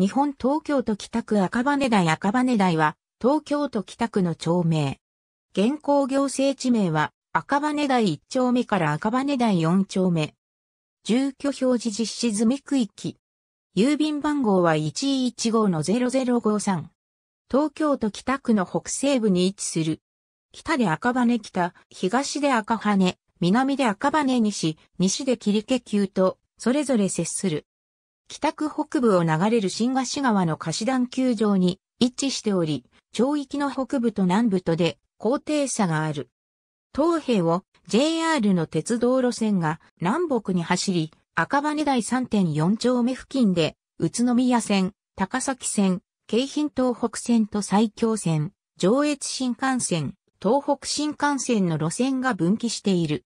日本東京都北区赤羽台赤羽台は、東京都北区の町名。現行行政地名は、赤羽台1丁目から赤羽台4丁目。住居表示実施済み区域。郵便番号は115-0053。東京都北区の北西部に位置する。北で赤羽北、東で赤羽、南で赤羽西、西で切り毛球と、それぞれ接する。北区北部を流れる新河岸川の貸岸段球場に位置しており、町域の北部と南部とで高低差がある。東平を JR の鉄道路線が南北に走り、赤羽台3.4丁目付近で、宇都宮線、高崎線、京浜東北線と埼京線、上越新幹線、東北新幹線の路線が分岐している。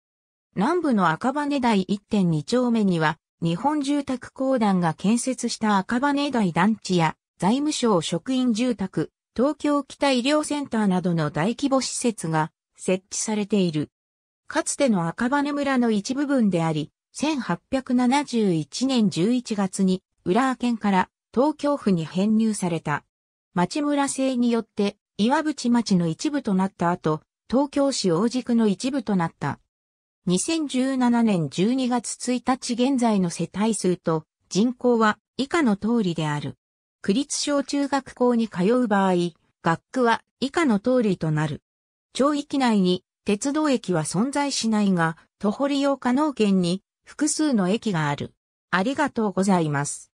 南部の赤羽台1.2丁目には、日本住宅公団が建設した赤羽台団地や財務省職員住宅、東京北医療センターなどの大規模施設が設置されている。かつての赤羽村の一部分であり、1871年11月に浦和県から東京府に編入された。町村制によって岩淵町の一部となった後、東京市大路区の一部となった。2017年12月1日現在の世帯数と人口は以下の通りである。区立小中学校に通う場合、学区は以下の通りとなる。町域内に鉄道駅は存在しないが、徒歩利用可能圏に複数の駅がある。ありがとうございます。